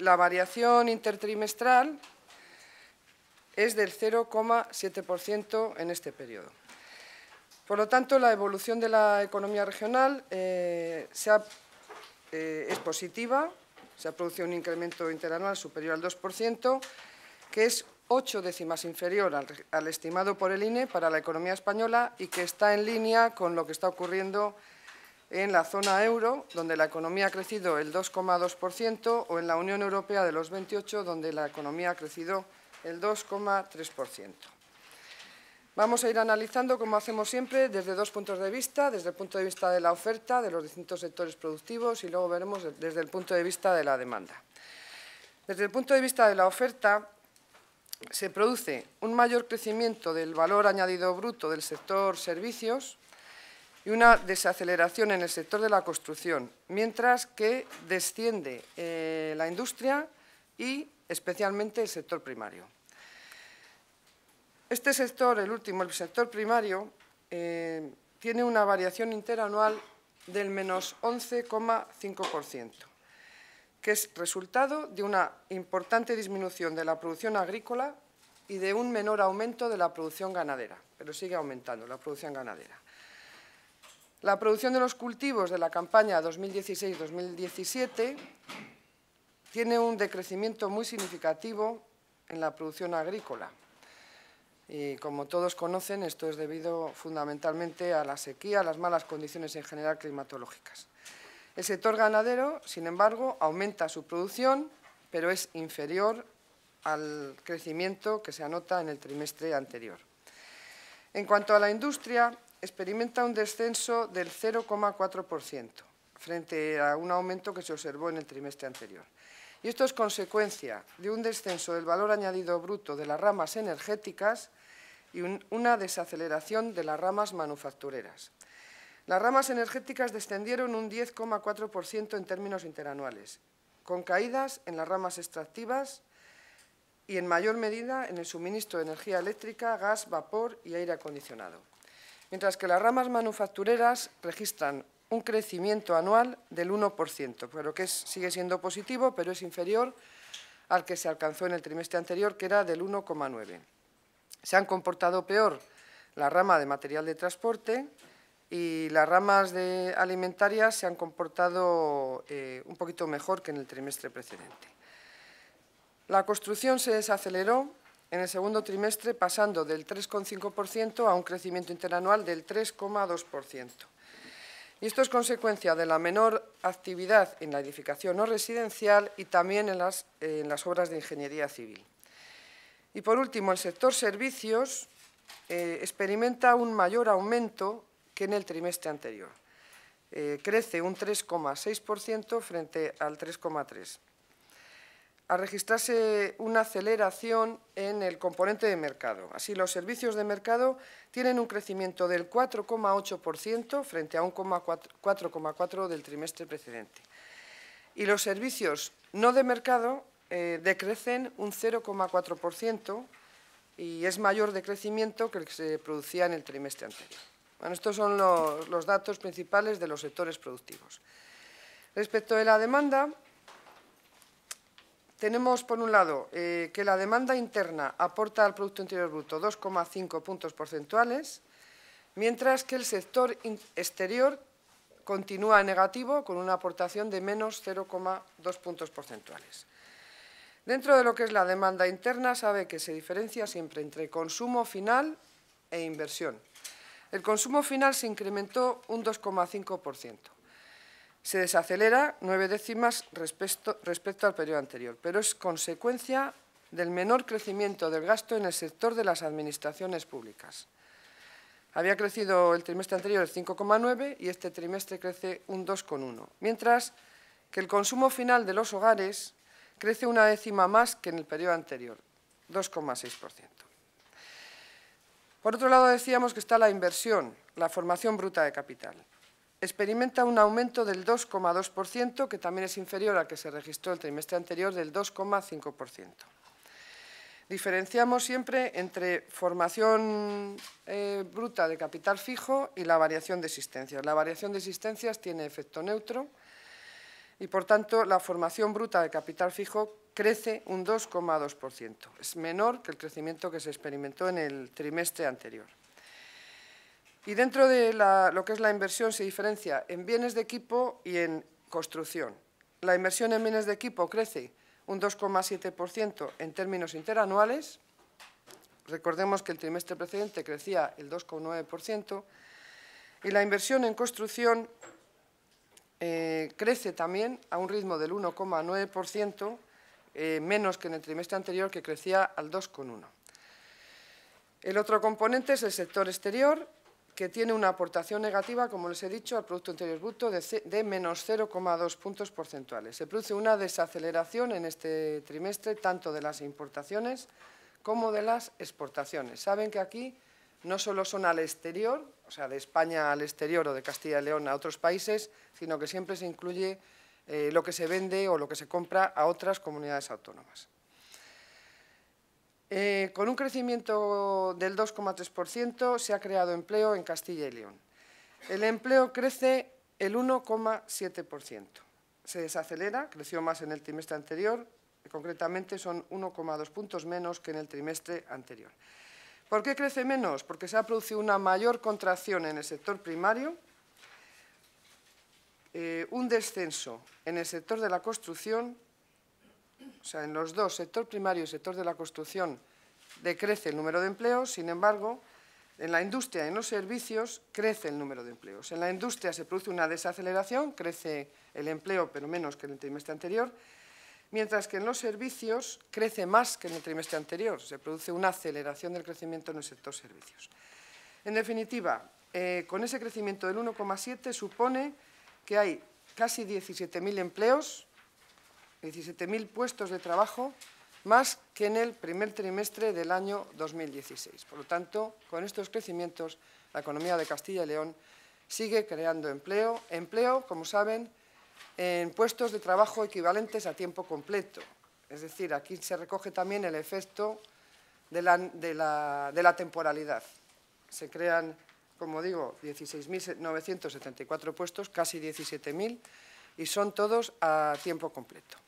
la variación intertrimestral es del 0,7% en este periodo. Por lo tanto, la evolución de la economía regional eh, eh, es positiva, se ha producido un incremento interanual superior al 2%, que es ocho décimas inferior al, estimado por el INE para la economía española y que está en línea con lo que está ocurriendo en la zona euro, donde la economía ha crecido el 2,2%, o en la Unión Europea de los 28, donde la economía ha crecido el 2,3%. Vamos a ir analizando, como hacemos siempre, desde dos puntos de vista, desde el punto de vista de la oferta, de los distintos sectores productivos y luego veremos desde el punto de vista de la demanda. Desde el punto de vista de la oferta, se produce un mayor crecimiento del valor añadido bruto del sector servicios, y una desaceleración en el sector de la construcción, mientras que desciende eh, la industria y especialmente el sector primario. Este sector, el último, el sector primario, eh, tiene una variación interanual del menos 11,5%, que es resultado de una importante disminución de la producción agrícola y de un menor aumento de la producción ganadera, pero sigue aumentando la producción ganadera. La producción de los cultivos de la campaña 2016-2017 tiene un decrecimiento muy significativo en la producción agrícola. Y como todos conocen, esto es debido fundamentalmente a la sequía, a las malas condiciones en general climatológicas. El sector ganadero, sin embargo, aumenta su producción, pero es inferior al crecimiento que se anota en el trimestre anterior. En cuanto a la industria, experimenta un descenso del 0,4% frente a un aumento que se observó en el trimestre anterior. Y esto es consecuencia de un descenso del valor añadido bruto de las ramas energéticas y una desaceleración de las ramas manufactureras. Las ramas energéticas descendieron un 10,4% en términos interanuales, con caídas en las ramas extractivas y en mayor medida en el suministro de energía eléctrica, gas, vapor y aire acondicionado mientras que las ramas manufactureras registran un crecimiento anual del 1%, lo que sigue siendo positivo, pero es inferior al que se alcanzó en el trimestre anterior, que era del 1,9%. Se han comportado peor la rama de material de transporte y las ramas de alimentarias se han comportado eh, un poquito mejor que en el trimestre precedente. La construcción se desaceleró en el segundo trimestre, pasando del 3,5% a un crecimiento interanual del 3,2%. Y esto es consecuencia de la menor actividad en la edificación no residencial y también en las, obras de ingeniería civil. Y por último, el sector servicios eh, experimenta un mayor aumento que en el trimestre anterior. Eh, crece un 3,6% frente al 3,3% a registrarse una aceleración en el componente de mercado. Así, los servicios de mercado tienen un crecimiento del 4,8% frente a un 4,4% del trimestre precedente. Y los servicios no de mercado eh, decrecen un 0,4% y es mayor decrecimiento que el que se producía en el trimestre anterior. Bueno, estos son los, los datos principales de los sectores productivos. Respecto de la demanda, tenemos, por un lado, eh, que la demanda interna aporta al Producto Interior Bruto 2,5 puntos porcentuales, mientras que el sector exterior continúa negativo con una aportación de menos 0,2 puntos porcentuales. Dentro de lo que es la demanda interna, sabe que se diferencia siempre entre consumo final e inversión. El consumo final se incrementó un 2,5% se desacelera nueve décimas respecto, al periodo anterior, pero es consecuencia del menor crecimiento del gasto en el sector de las administraciones públicas. Había crecido el trimestre anterior el 5,9 y este trimestre crece un 2,1, mientras que el consumo final de los hogares crece una décima más que en el periodo anterior, 2,6%. Por otro lado, decíamos que está la inversión, la formación bruta de capital experimenta un aumento del 2,2%, que también es inferior al que se registró el trimestre anterior, del 2,5%. Diferenciamos siempre entre formación eh, bruta de capital fijo y la variación de existencias. La variación de existencias tiene efecto neutro y, por tanto, la formación bruta de capital fijo crece un 2,2%. Es menor que el crecimiento que se experimentó en el trimestre anterior. Y dentro de lo que es la inversión se diferencia en bienes de equipo y en construcción. La inversión en bienes de equipo crece un 2,7% en términos interanuales. Recordemos que el trimestre precedente crecía el 2,9%. Y la inversión en construcción eh, crece también a un ritmo del 1,9%, eh, menos que en el trimestre anterior que crecía al 2,1%. El otro componente es el sector exterior, que tiene una aportación negativa, como les he dicho, al Producto Interior Bruto de, menos 0,2 puntos porcentuales. Se produce una desaceleración en este trimestre, tanto de las importaciones como de las exportaciones. Saben que aquí no solo son al exterior, o sea, de España al exterior o de Castilla y León a otros países, sino que siempre se incluye eh, lo que se vende o lo que se compra a otras comunidades autónomas. Eh, con un crecimiento del 2,3% se ha creado empleo en Castilla y León. El empleo crece el 1,7%. Se desacelera, creció más en el trimestre anterior, concretamente son 1,2 puntos menos que en el trimestre anterior. ¿Por qué crece menos? Porque se ha producido una mayor contracción en el sector primario, eh, un descenso en el sector de la construcción o sea, en los dos, sector primario y sector de la construcción, decrece el número de empleos, sin embargo, en la industria y en los servicios crece el número de empleos. En la industria se produce una desaceleración, crece el empleo, pero menos que en el trimestre anterior, mientras que en los servicios crece más que en el trimestre anterior, se produce una aceleración del crecimiento en el sector servicios. En definitiva, eh, con ese crecimiento del 1,7 supone que hay casi 17.000 empleos 17.000 puestos de trabajo más que en el primer trimestre del año 2016. Por lo tanto, con estos crecimientos, la economía de Castilla y León sigue creando empleo, empleo, como saben, en puestos de trabajo equivalentes a tiempo completo. Es decir, aquí se recoge también el efecto de la, temporalidad. Se crean, como digo, 16.974 puestos, casi 17.000, y son todos a tiempo completo.